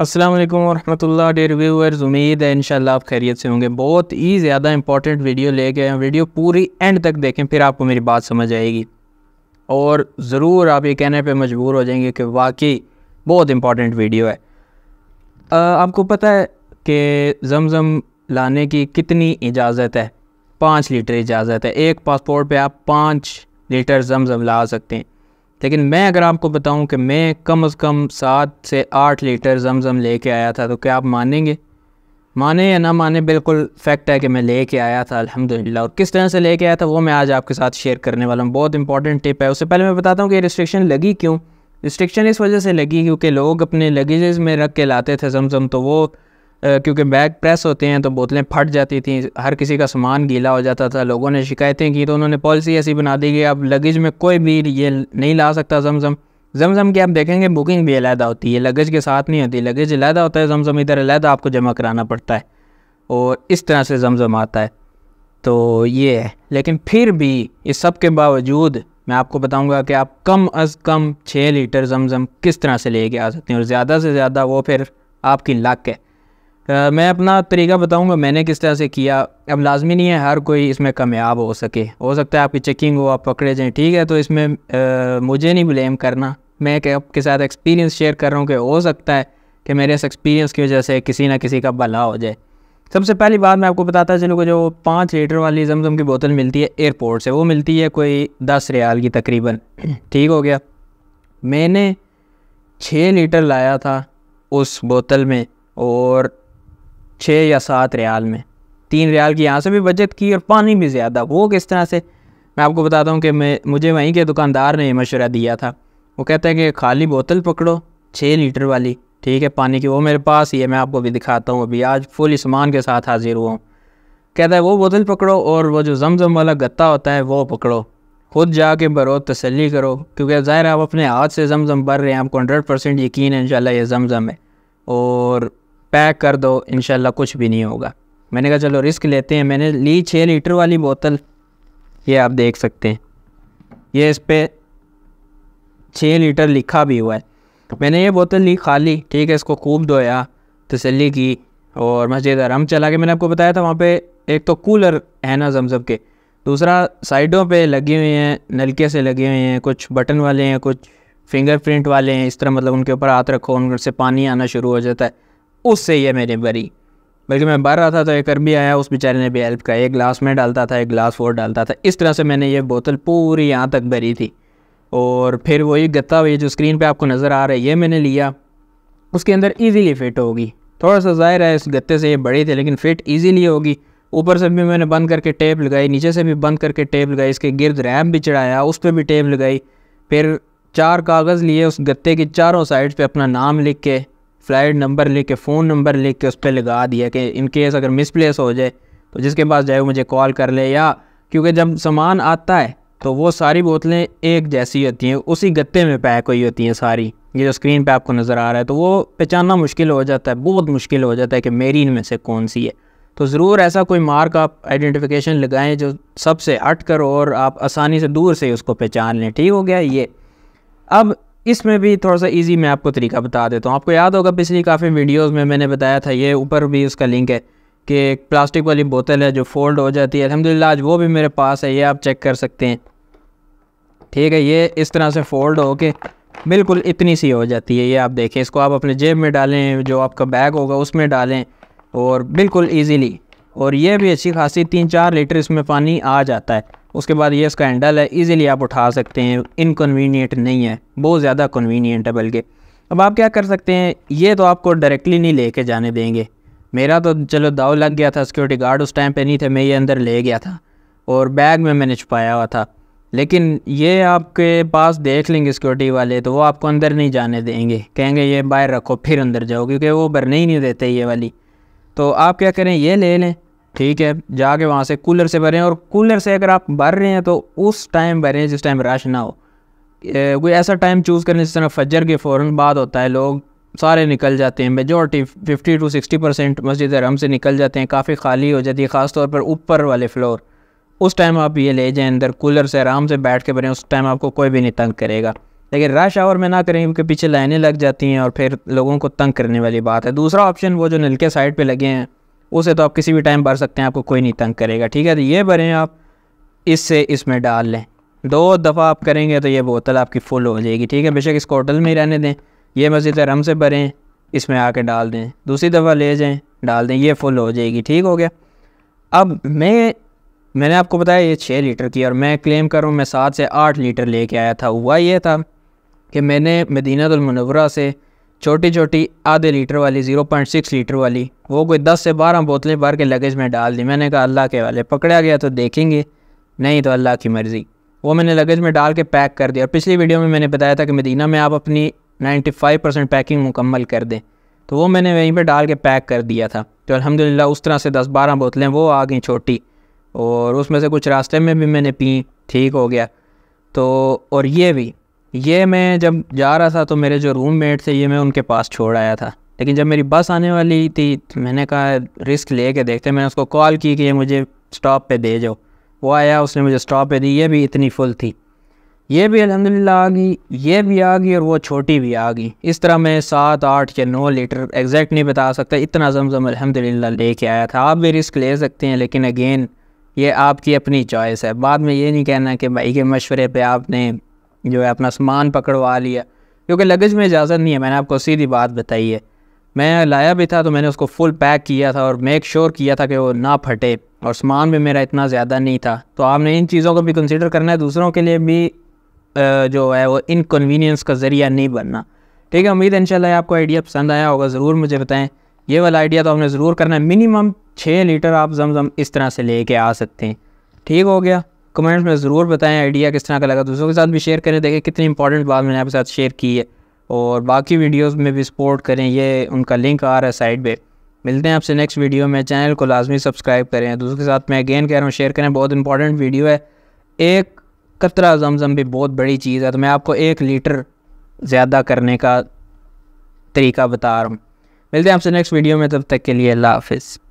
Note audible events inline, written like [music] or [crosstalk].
अस्सलाम वालेकुम वरहमतुल्लाह व्यूअर्स उम्मीद है इंशाल्लाह आप खैरियत से होंगे बहुत ही ज़्यादा इंपॉर्टेंट वीडियो ले गए हैं वीडियो पूरी एंड तक देखें फिर आपको मेरी बात समझ आएगी और ज़रूर आप ये कहने पे मजबूर हो जाएंगे कि वाकई बहुत इंपॉर्टेंट वीडियो है आ, आपको पता है कि जमज़म लाने की कितनी इजाज़त है पाँच लीटर इजाज़त है एक पासपोर्ट पर आप पाँच लीटर जमज़म ला सकते हैं लेकिन मैं अगर आपको बताऊं कि मैं कम अज़ कम सात से आठ लीटर जमज़म लेके आया था तो क्या आप मानेंगे माने या ना माने बिल्कुल फैक्ट है कि मैं लेके आया था अल्हम्दुलिल्लाह और किस तरह से लेके आया था वो मैं आज आपके साथ शेयर करने वाला हूँ बहुत इंपॉर्टेंट टिप है उससे पहले मैं बताता हूँ कि रिस्ट्रिक्शन लगी क्यों रिस्ट्रिक्शन इस वजह से लगी क्योंकि लोग अपने लगेज में रख के लाते थे जमजम तो वो क्योंकि बैग प्रेस होते हैं तो बोतलें फट जाती थी हर किसी का सामान गीला हो जाता था लोगों ने शिकायतें की तो उन्होंने पॉलिसी ऐसी बना दी कि अब लगेज में कोई भी ये नहीं ला सकता जमजम जमजम की आप देखेंगे बुकिंग भी अलहदा होती है लगेज के साथ नहीं होती लगेज अलहदा होता है जमजम इधर अलहदा आपको जमा कराना पड़ता है और इस तरह से जमजम आता है तो ये है लेकिन फिर भी इस सब के बावजूद मैं आपको बताऊंगा कि आप कम अज़ कम छः लीटर जमजम किस तरह से लेके आ सकते हैं और ज़्यादा से ज़्यादा वो फिर आपकी लक है मैं अपना तरीका बताऊंगा मैंने किस तरह से किया अब लाजमी नहीं है हर कोई इसमें कामयाब हो सके हो सकता है आपकी चेकिंग हो आप पकड़े जाएँ ठीक है तो इसमें आ, मुझे नहीं ब्लेम करना मैं आपके साथ एक्सपीरियंस शेयर कर रहा हूँ कि हो सकता है कि मेरे इस एक्सपीरियंस की वजह से किसी ना किसी का भला हो जाए सबसे पहली बात मैं आपको बताता चलूँ जो पाँच लीटर वाली जमजम की बोतल मिलती है एयरपोर्ट से वो मिलती है कोई दस रियाल की तकरीबन [clears throat] ठीक हो गया मैंने छः लीटर लाया था उस बोतल में और छः या सात रियाल में तीन रियाल की यहाँ से भी बचत की और पानी भी ज़्यादा वो किस तरह से मैं आपको बताता हूँ कि मैं मुझे वहीं के दुकानदार ने मशवरा दिया था वो कहते हैं कि खाली बोतल पकड़ो छः लीटर वाली ठीक है पानी की वो मेरे पास ही है मैं आपको भी दिखाता हूँ अभी आज फुल सामान के साथ हाजिर हुआ हूँ कहता है वो बोतल पकड़ो और वो जो जमजम वाला गत्ता होता है वो पकड़ो खुद जा के भरो तसली करो क्योंकि ज़ाहिर आप अपने हाथ से जमजम भर रहे हैं आपको हंड्रेड परसेंट यकीन है इंशाल्लाह ये जमजम है और पैक कर दो इन कुछ भी नहीं होगा मैंने कहा चलो रिस्क लेते हैं मैंने ली छः लीटर वाली बोतल ये आप देख सकते हैं ये इस पर छः लीटर लिखा भी हुआ है मैंने ये बोतल ली खाली ठीक है इसको खूब धोया तसली की और मस्जिद आराम चला के मैंने आपको बताया था वहाँ पे एक तो कूलर है ना जमजम के दूसरा साइडों पे लगे हुए हैं नलके से लगे हुए हैं कुछ बटन वाले हैं कुछ फिंगरप्रिंट वाले हैं इस तरह मतलब उनके ऊपर हाथ रखो उनसे पानी आना शुरू हो जाता है उससे ही है मेरी बरी बल्कि मैं भर रहा था तो एक अरबी आया उस बेचारे ने भी हेल्प किया एक ग्लास में डालता था एक ग्लास और डालता था इस तरह से मैंने ये बोतल पूरी यहाँ तक भरी थी और फिर वही गत्ता हुई जो स्क्रीन पे आपको नज़र आ रहा है ये मैंने लिया उसके अंदर इजीली फिट होगी थोड़ा सा ज़ाहिर है इस गत्ते से ये बड़ी थी लेकिन फिट ईजीली होगी ऊपर से भी मैंने बंद करके टेप लगाई नीचे से भी बंद करके टेप लगाई इसके गिरद रैम भी चढ़ाया उस पर भी टेप लगाई फिर चार कागज़ लिए उस गत्ते की चारों साइड पर अपना नाम लिख के फ्लाइट नंबर लेके फ़ोन नंबर लेके उस पर लगा दिया कि इन केस अगर मिसप्लेस हो जाए तो जिसके पास जाए मुझे कॉल कर ले या क्योंकि जब सामान आता है तो वो सारी बोतलें एक जैसी होती हैं उसी गत्ते में पैक हुई होती हैं सारी ये जो स्क्रीन पे आपको नज़र आ रहा है तो वो पहचानना मुश्किल हो जाता है बहुत मुश्किल हो जाता है कि मेरी इनमें से कौन सी है तो ज़रूर ऐसा कोई मार्क आप आइडेंटिफिकेशन लगाएं जो सबसे हट कर और आप आसानी से दूर से उसको पहचान लें ठीक हो गया ये अब इसमें भी थोड़ा सा इजी मैं आपको तरीका बता देता हूँ आपको याद होगा पिछली काफ़ी वीडियोस में मैंने बताया था ये ऊपर भी उसका लिंक है कि एक प्लास्टिक वाली बोतल है जो फोल्ड हो जाती है अलहमदिल्ला आज वो भी मेरे पास है ये आप चेक कर सकते हैं ठीक है ये इस तरह से फोल्ड हो के बिल्कुल इतनी सी हो जाती है ये आप देखें इसको आप अपने जेब में डालें जो आपका बैग होगा उसमें डालें और बिल्कुल ईजीली और ये भी अच्छी खासी तीन चार लीटर इसमें पानी आ जाता है उसके बाद ये इसका हैंडल है ईज़िली आप उठा सकते हैं इनकन्वीनियंट नहीं है बहुत ज़्यादा कन्वीनियंट है बल्कि अब आप क्या कर सकते हैं ये तो आपको डायरेक्टली नहीं लेके जाने देंगे मेरा तो चलो दाव लग गया था सिक्योरिटी गार्ड उस टाइम पे नहीं थे मैं ये अंदर ले गया था और बैग में मैंने छुपाया हुआ था लेकिन ये आपके पास देख लेंगे सिक्योरिटी वाले तो वो आपको अंदर नहीं जाने देंगे कहेंगे ये बाहर रखो फिर अंदर जाओ क्योंकि वो भरने ही नहीं देते ये वाली तो आप क्या करें ये ले लें ठीक है जाके वहाँ से कूलर से भरें और कूलर से अगर आप भर रहे हैं तो उस टाइम भरें जिस टाइम रश ना हो कोई ऐसा टाइम चूज़ करें जिस तरह फजर के फ़ौर बाद होता है लोग सारे निकल जाते हैं मेजोरिटी 50 टू 60 परसेंट मस्जिद हरम से निकल जाते हैं काफ़ी खाली हो जाती है ख़ास तौर पर ऊपर वाले फ्लोर उस टाइम आप ये ले जाएं अंदर कूलर से आराम से बैठ के भरें उस टाइम आपको कोई भी नहीं तंग करेगा लेकिन रश आवर में ना करें क्योंकि पीछे लाइनें लग जाती हैं और फिर लोगों को तंग करने वाली बात है दूसरा ऑप्शन वो जो नलके साइड पर लगे हैं उसे तो आप किसी भी टाइम भर सकते हैं आपको कोई नहीं तंग करेगा ठीक है तो ये भरें आप इससे इसमें डाल लें दो दफ़ा आप करेंगे तो ये बोतल आपकी फुल हो जाएगी ठीक है बेशक इसको होटल में ही रहने दें ये मस्जिद रम से भरें इसमें आके डाल दें दूसरी दफ़ा ले जाएं डाल दें ये फुल हो जाएगी ठीक हो गया अब मैं मैंने आपको बताया ये छः लीटर की और मैं क्लेम कर रहा हूँ मैं सात से आठ लीटर लेके आया था हुआ ये था कि मैंने मदीनातमनवरा से छोटी छोटी आधे लीटर वाली 0.6 लीटर वाली वो कोई 10 से 12 बोतलें भर के लगेज में डाल दी मैंने कहा अल्लाह के वाले पकड़ा गया तो देखेंगे नहीं तो अल्लाह की मर्ज़ी वो मैंने लगेज में डाल के पैक कर दिया और पिछली वीडियो में मैंने बताया था कि मदीना में आप अपनी 95 परसेंट पैकिंग मुकम्मल कर दें तो वो मैंने वहीं पर डाल के पैक कर दिया था तो अलहमदिल्ला उस तरह से दस बारह बोतलें वो आ गई छोटी और उसमें से कुछ रास्ते में भी मैंने पी ठीक हो गया तो और ये भी ये मैं जब जा रहा था तो मेरे जो रूम मेट थे ये मैं उनके पास छोड़ आया था लेकिन जब मेरी बस आने वाली थी तो मैंने कहा रिस्क ले के देखते मैंने उसको कॉल की कि ये मुझे स्टॉप पे दे जाओ वो आया उसने मुझे स्टॉप पे दी ये भी इतनी फुल थी ये भी अलहमदिल्ला आ गई ये भी आ गई और वो छोटी भी आ गई इस तरह मैं सात आठ या नौ लीटर एग्जैक्ट नहीं बता सकता इतना जमजम अलहमदिल्ला के आया था आप भी रिस्क ले सकते हैं लेकिन अगेन ये आपकी अपनी चॉइस है बाद में ये नहीं कहना कि भाई के मशवरे पे आपने जो है अपना सामान पकड़वा लिया क्योंकि लगेज में इजाज़त नहीं है मैंने आपको सीधी बात बताई है मैं लाया भी था तो मैंने उसको फुल पैक किया था और मेक श्योर किया था कि वो ना फटे और सामान भी मेरा इतना ज़्यादा नहीं था तो आपने इन चीज़ों को भी कंसिडर करना है दूसरों के लिए भी जो है वो इनकन्वीनियंस का ज़रिया नहीं बनना ठीक है उम्मीद है आपको आइडिया पसंद आया होगा ज़रूर मुझे बताएं ये वाला आइडिया तो आपने ज़रूर करना है मिनिमम छः लीटर आप जमजम इस तरह से ले कर आ सकते हैं ठीक हो गया कमेंट्स में ज़रूर बताएं आइडिया किस तरह का लगा दूसरों के साथ भी शेयर करें देखें कितनी इंपॉर्टेंट बात मैंने आपके साथ शेयर की है और बाकी वीडियोस में भी सपोर्ट करें ये उनका लिंक आ रहा है साइड पे मिलते हैं आपसे नेक्स्ट वीडियो में चैनल को लाजमी सब्सक्राइब करें दोस्तों के साथ मैं अगेन कह रहा हूँ शेयर करें बहुत इंपॉर्टेंट वीडियो है एक कतरा जमजम भी बहुत बड़ी चीज़ है तो मैं आपको एक लीटर ज़्यादा करने का तरीका बता रहा हूँ मिलते हैं आपसे नेक्स्ट वीडियो में तब तक के लिए अल्लाह हाफिज़